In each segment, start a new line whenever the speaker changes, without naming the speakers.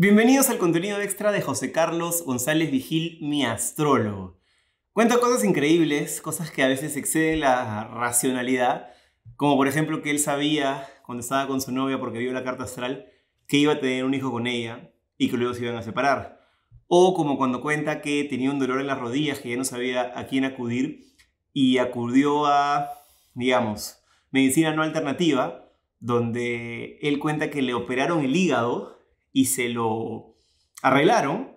Bienvenidos al contenido extra de José Carlos González Vigil, mi astrólogo. Cuenta cosas increíbles, cosas que a veces exceden la racionalidad, como por ejemplo que él sabía cuando estaba con su novia porque vio la carta astral que iba a tener un hijo con ella y que luego se iban a separar. O como cuando cuenta que tenía un dolor en las rodillas que ya no sabía a quién acudir y acudió a, digamos, medicina no alternativa, donde él cuenta que le operaron el hígado y se lo arreglaron,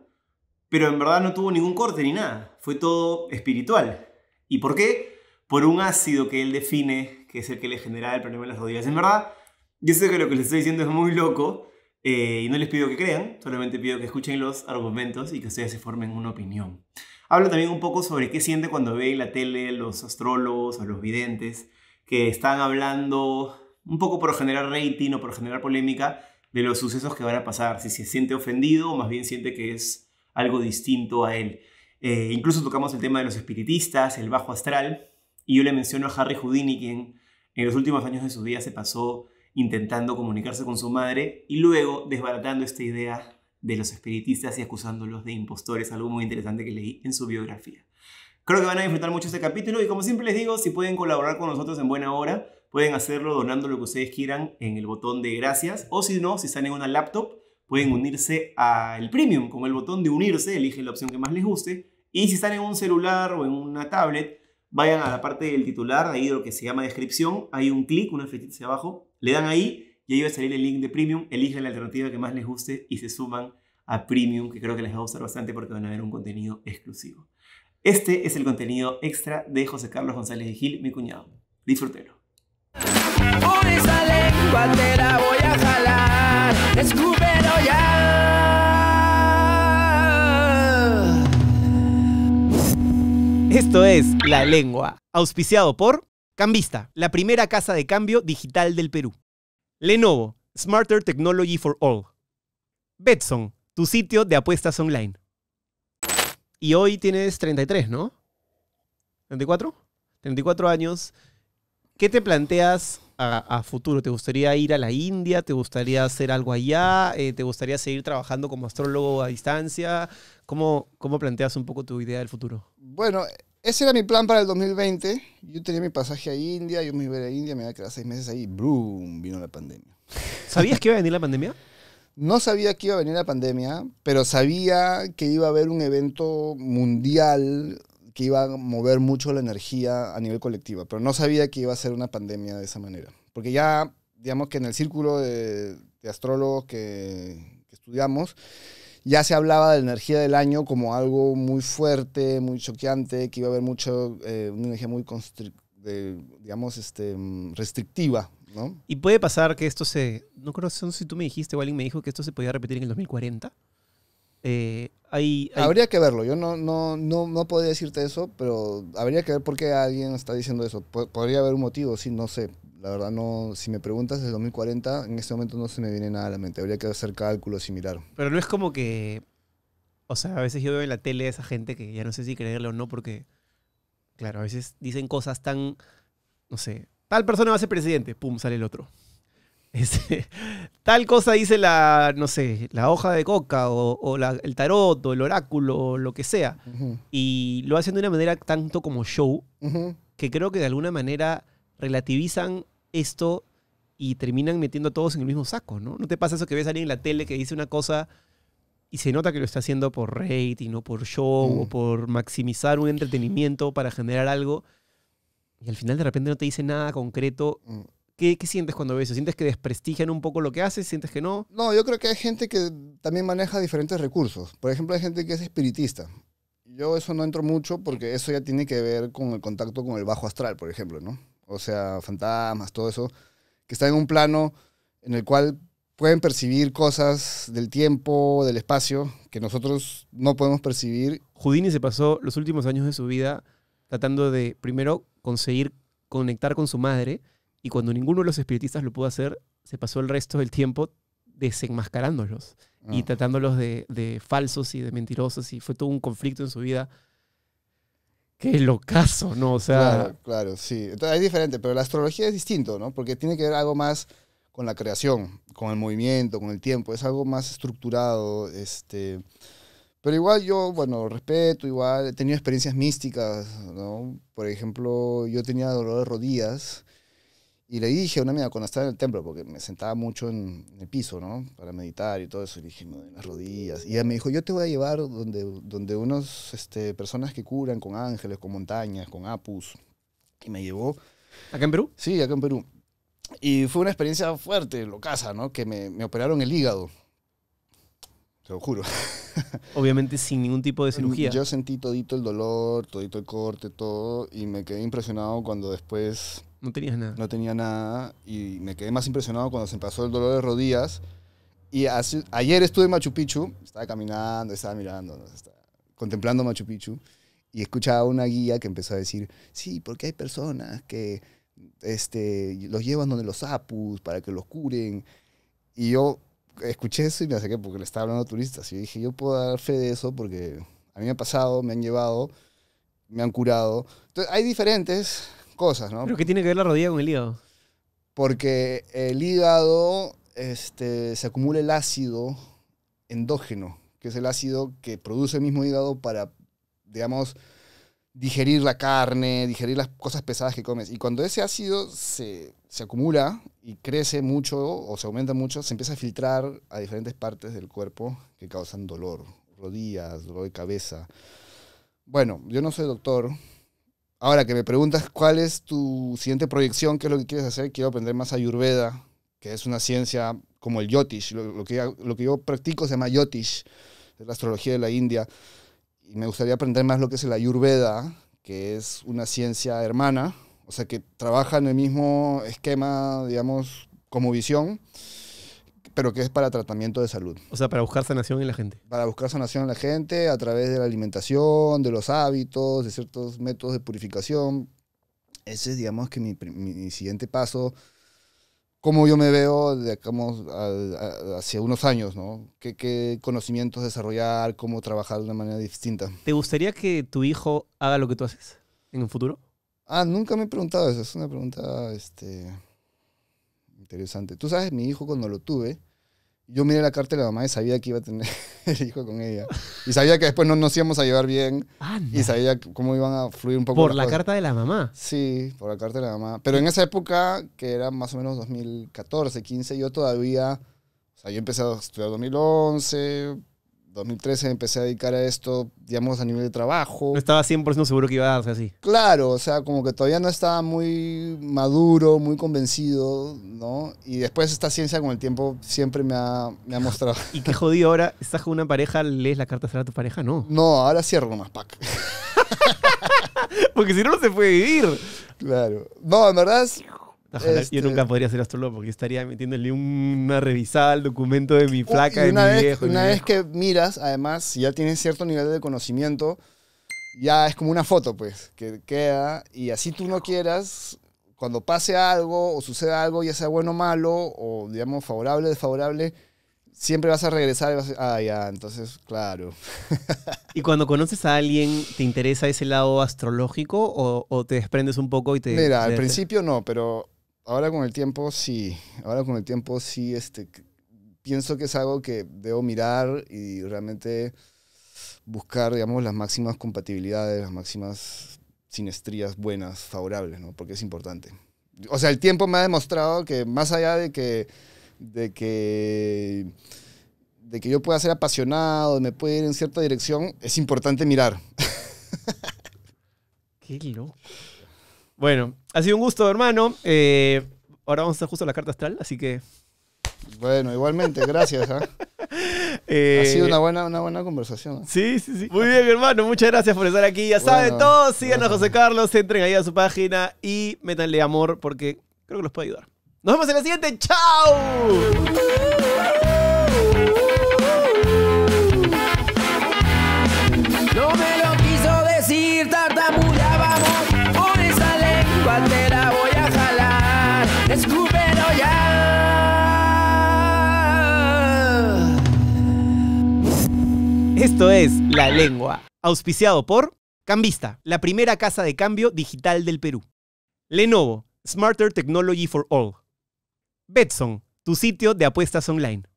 pero en verdad no tuvo ningún corte ni nada, fue todo espiritual. ¿Y por qué? Por un ácido que él define, que es el que le genera el problema de las rodillas. En verdad, yo sé que lo que les estoy diciendo es muy loco, eh, y no les pido que crean, solamente pido que escuchen los argumentos y que ustedes se formen una opinión. Habla también un poco sobre qué siente cuando ve en la tele los astrólogos o los videntes que están hablando un poco por generar rating o por generar polémica de los sucesos que van a pasar, si se siente ofendido o más bien siente que es algo distinto a él. Eh, incluso tocamos el tema de los espiritistas, el bajo astral, y yo le menciono a Harry Houdini, quien en los últimos años de su vida se pasó intentando comunicarse con su madre y luego desbaratando esta idea de los espiritistas y acusándolos de impostores, algo muy interesante que leí en su biografía. Creo que van a disfrutar mucho este capítulo y como siempre les digo, si pueden colaborar con nosotros en buena hora, pueden hacerlo donando lo que ustedes quieran en el botón de gracias o si no, si están en una laptop, pueden unirse al premium con el botón de unirse, eligen la opción que más les guste y si están en un celular o en una tablet, vayan a la parte del titular, ahí lo que se llama descripción, hay un clic, una flechita hacia abajo, le dan ahí y ahí va a salir el link de premium, eligen la alternativa que más les guste y se suman a premium, que creo que les va a gustar bastante porque van a ver un contenido exclusivo. Este es el contenido extra de José Carlos González de Gil, mi cuñado. Disfrútelo. ya. Esto es La Lengua, auspiciado por Cambista, la primera casa de cambio digital del Perú. Lenovo, Smarter Technology for All. Betson, tu sitio de apuestas online. Y hoy tienes 33, ¿no? ¿34? 34 años. ¿Qué te planteas a, futuro? ¿Te gustaría ir a la India? ¿Te gustaría hacer algo allá? Eh, ¿Te gustaría seguir trabajando como astrólogo a distancia? ¿Cómo, ¿Cómo planteas un poco tu idea del futuro?
Bueno, ese era mi plan para el 2020. Yo tenía mi pasaje a India, yo me iba a, ir a India, me iba a quedar seis meses ahí. ¡Brum! Vino la pandemia. ¿Sabías que iba a venir la pandemia? no sabía que iba a venir la pandemia, pero sabía que iba a haber un evento mundial que iba a mover mucho la energía a nivel colectiva, pero no sabía que iba a ser una pandemia de esa manera. Porque ya, digamos que en el círculo de, de astrólogos que, estudiamos, ya se hablaba de la energía del año como algo muy fuerte, muy choqueante, que iba a haber mucho, eh, una energía muy, digamos, este, mm, restrictiva
y puede pasar que esto se. No creo sé si tú me dijiste o alguien me dijo que esto se podía repetir en el 2040. Eh, habría
que verlo. Yo no, no, no, no podría decirte eso, pero habría que ver por qué alguien está diciendo eso. podría haber un motivo, sí, no sé. La verdad, no, si me preguntas el 2040, en este momento no se me viene nada a la mente. Habría que hacer cálculos y mirar.
Pero no es como que. O sea, a veces yo veo en la tele a esa gente que ya no sé si creerle o no, porque. Claro, a veces dicen cosas tan. No sé, Tal persona va a ser presidente. Pum, sale el otro. Este, tal cosa dice la, no sé, la hoja de coca o, el tarot o el oráculo o lo que sea. Y lo hacen de una manera tanto como show que creo que de alguna manera relativizan esto y terminan metiendo a todos en el mismo saco, ¿no? ¿No te pasa eso que ves a alguien en la tele que dice una cosa y se nota que lo está haciendo por rating o por show o por maximizar un entretenimiento para generar algo? y al final de repente no te dice nada concreto. Mm. ¿Qué, sientes cuando ves eso? ¿Sientes que desprestigian un poco lo que haces? ¿Sientes que no? No, yo creo que hay gente que también maneja diferentes recursos. Por ejemplo, hay gente que es espiritista.
Yo eso no entro mucho porque eso ya tiene que ver con el contacto con el bajo astral, por ejemplo, ¿no? O sea, fantasmas, todo eso, que está en un plano en el cual pueden percibir cosas del tiempo, del espacio, que nosotros no podemos percibir.
Houdini se pasó los últimos años de su vida tratando de, primero, conseguir conectar con su madre y cuando ninguno de los espiritistas lo pudo hacer, se pasó el resto del tiempo desenmascarándolos y ah. tratándolos de, falsos y de mentirosos y fue todo un conflicto en su vida. Qué locazo, ¿no? O sea... Claro,
claro, sí. es diferente, pero la astrología es distinto, ¿no? Porque tiene que ver algo más con la creación, con el movimiento, con el tiempo. Es algo más estructurado, este... Pero igual yo, bueno, respeto, igual he tenido experiencias místicas, ¿no? Por ejemplo, yo tenía dolor de rodillas y le dije a una amiga cuando estaba en el templo, porque me sentaba mucho en, el piso, ¿no? Para meditar y todo eso, y le dije, me las rodillas. Y ella me dijo, yo te voy a llevar donde, donde unos, este, personas que curan con ángeles, con montañas, con apus. Y me llevó. ¿Acá en Perú? Sí, acá en Perú. Y fue una experiencia fuerte, locaza, ¿no? Que me operaron el hígado. Te lo juro.
Obviamente sin ningún tipo de cirugía. Yo sentí todito el dolor, todito
el corte, todo, y me quedé impresionado cuando después... No tenías nada. No tenía nada, y me quedé más impresionado cuando se pasó el dolor de rodillas. Y ayer estuve en Machu Picchu, estaba caminando, estaba mirando, contemplando Machu Picchu, y escuchaba una guía que empezó a decir, sí, porque hay personas que este, los llevan donde los apus para que los curen. Y yo escuché eso y me saqué porque le estaba hablando a turistas. Y dije, yo puedo dar fe de eso porque a mí me ha pasado, me han llevado, me han curado. Entonces, hay diferentes cosas, ¿no? ¿Pero
qué tiene que ver la rodilla con el hígado?
Porque el hígado este, se acumula el ácido endógeno, que es el ácido que produce el mismo hígado para, digamos, digerir la carne, digerir las cosas pesadas que comes. Y cuando ese ácido se, acumula y crece mucho o se aumenta mucho, se empieza a filtrar a diferentes partes del cuerpo que causan dolor, rodillas, dolor de cabeza. Bueno, yo no soy doctor. Ahora que me preguntas cuál es tu siguiente proyección, qué es lo que quieres hacer, quiero aprender más ayurveda, que es una ciencia como el yotish. Lo, que, lo que yo practico se llama yotish, es la astrología de la India y me gustaría aprender más lo que es la Ayurveda, que es una ciencia hermana, o sea, que trabaja en el mismo esquema, digamos, como visión, pero que es para tratamiento de salud.
O sea, para buscar sanación en la gente.
Para buscar sanación en la gente a través de la alimentación, de los hábitos, de ciertos métodos de purificación. Ese es, digamos, que mi, mi siguiente paso cómo yo me veo de unos años, ¿no? ¿Qué, ¿Qué, conocimientos desarrollar, cómo trabajar de una manera distinta.
¿Te gustaría que tu hijo haga lo que tú haces en el futuro? Ah,
nunca me he preguntado eso. Es una pregunta este, interesante. Tú sabes, mi hijo cuando lo tuve, yo miré la carta de la mamá y sabía que iba a tener el hijo con ella. Y sabía que después no nos íbamos a llevar bien. Ah, y sabía cómo iban a fluir un poco. Por la carta de la mamá. Sí, por la carta de la mamá. Pero en esa época, que era más o menos 2014, 15, yo todavía... O sea, yo empecé a estudiar 2011, 2013 empecé a dedicar a esto, digamos, a nivel de trabajo. No
estaba 100% seguro que iba a darse así.
Claro, o sea, como que todavía no estaba muy maduro, muy convencido, ¿no? Y después esta ciencia con el tiempo siempre me ha, mostrado. y qué jodido ahora,
estás con una pareja, lees la carta a tu pareja, ¿no? No, ahora cierro más Pac. Porque si no, no se puede vivir. Claro. No, en verdad, yo este nunca podría ser astrólogo porque estaría metiéndole una revisada al documento de mi placa, de mi viejo. Una vez
que miras, además, si ya tienes cierto nivel de conocimiento, ya es como una foto, pues, que queda. Y así tú no quieras, cuando pase algo o suceda algo, ya sea bueno o malo, o digamos favorable o desfavorable, siempre vas a regresar y vas a... Ah, ya, entonces, claro.
¿Y cuando conoces a alguien, te interesa ese lado astrológico o, o te desprendes un poco y te... Mira, al principio
no, pero ahora con el tiempo sí, ahora con el tiempo sí, este, pienso que es algo que debo mirar y realmente buscar, digamos, las máximas compatibilidades, las máximas sinestrías buenas, favorables, ¿no? Porque es importante. O sea, el tiempo me ha demostrado que más allá de que, de que, de que yo pueda ser apasionado, me pueda ir en cierta dirección, es importante mirar.
Qué loco. Bueno, ha sido un gusto, hermano. Eh, ahora vamos a justo a la carta astral, así que. Bueno, igualmente, gracias. ¿ah? Eh, ha sido una buena, una buena conversación. ¿ah? Sí, sí, sí. Muy bien, hermano. Muchas gracias por estar aquí. Ya saben todos, sigan a José Carlos, entren ahí a su página y métanle amor porque creo que los puede ayudar. Nos vemos en la siguiente. ¡Chao! Esto es La Lengua, auspiciado por Cambista, la primera casa de cambio digital del Perú. Lenovo, Smarter Technology for All. Betson, tu sitio de apuestas online.